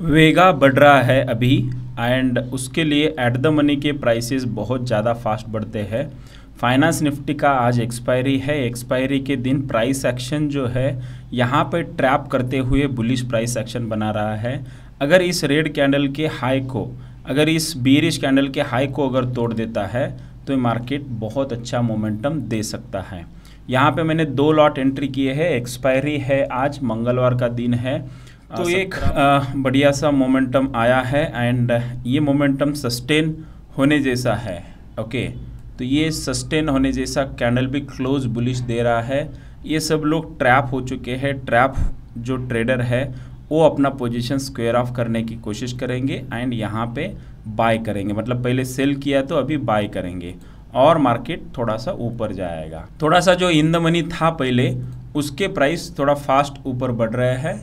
वेगा बढ़ रहा है अभी एंड उसके लिए एट द मनी के प्राइसेस बहुत ज़्यादा फास्ट बढ़ते हैं फाइनेंस निफ्टी का आज एक्सपायरी है एक्सपायरी के दिन प्राइस एक्शन जो है यहाँ पर ट्रैप करते हुए बुलिश प्राइस एक्शन बना रहा है अगर इस रेड कैंडल के हाई को अगर इस बीरिश कैंडल के हाई को अगर तोड़ देता है तो मार्केट बहुत अच्छा मोमेंटम दे सकता है यहाँ पे मैंने दो लॉट एंट्री किए हैं एक्सपायरी है आज मंगलवार का दिन है तो एक बढ़िया सा मोमेंटम आया है एंड ये मोमेंटम सस्टेन होने जैसा है ओके तो ये सस्टेन होने जैसा कैंडल भी क्लोज बुलिश दे रहा है ये सब लोग ट्रैप हो चुके हैं ट्रैप जो ट्रेडर है वो अपना पोजीशन स्क्वेयर ऑफ करने की कोशिश करेंगे एंड यहाँ पे बाय करेंगे मतलब पहले सेल किया तो अभी बाय करेंगे और मार्केट थोड़ा सा ऊपर जाएगा थोड़ा सा जो इन द मनी था पहले उसके प्राइस थोड़ा फास्ट ऊपर बढ़ रहे हैं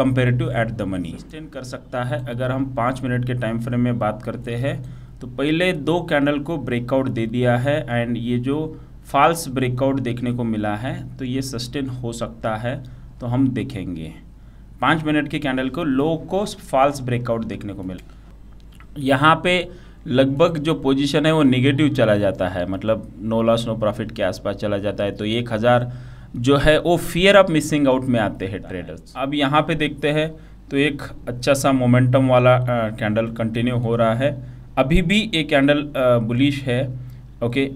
to at the money extend कर सकता है अगर हम पाँच मिनट के टाइम फ्रेम में बात करते हैं तो पहले दो कैंडल को ब्रेकआउट दे दिया है एंड ये जो फॉल्स ब्रेकआउट देखने को मिला है तो ये सस्टेन हो सकता है तो हम देखेंगे पाँच मिनट के कैंडल को लो को फॉल्स ब्रेकआउट देखने को मिला यहाँ पे लगभग जो पोजीशन है वो नेगेटिव चला जाता है मतलब नो लॉस नो प्रॉफिट के आसपास चला जाता है तो एक हज़ार जो है वो फियर ऑफ मिसिंग आउट में आते हैं ट्रेडर्स अब यहाँ पे देखते हैं तो एक अच्छा सा मोमेंटम वाला कैंडल कंटिन्यू हो रहा है अभी भी एक कैंडल बुलिश है ओके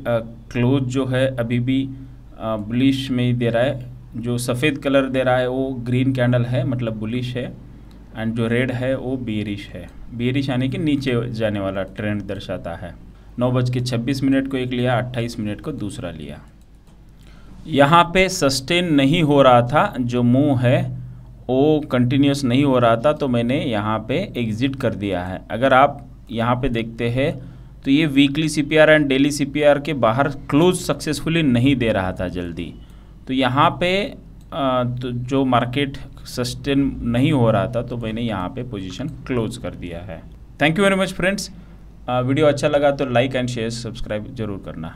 क्लोज जो है अभी भी बुलिश में ही दे रहा है जो सफ़ेद कलर दे रहा है वो ग्रीन कैंडल है मतलब बुलिश है एंड जो रेड है वो बेरिश है बेरिश यानी कि नीचे जाने वाला ट्रेंड दर्शाता है नौ बज के छब्बीस मिनट को एक लिया अट्ठाईस मिनट को दूसरा लिया यहाँ पे सस्टेन नहीं हो रहा था जो मुँह है वो कंटिन्यूस नहीं हो रहा था तो मैंने यहाँ पे एग्ज़िट कर दिया है अगर आप यहाँ पे देखते हैं तो ये weekly CPR and daily CPR के बाहर क्लोज सक्सेसफुली नहीं दे रहा था जल्दी तो यहाँ पे तो जो मार्केट सस्टेन नहीं हो रहा था तो मैंने यहाँ पे पोजीशन क्लोज कर दिया है thank you very much friends video अच्छा लगा तो लाइक एंड शेयर सब्सक्राइब जरूर करना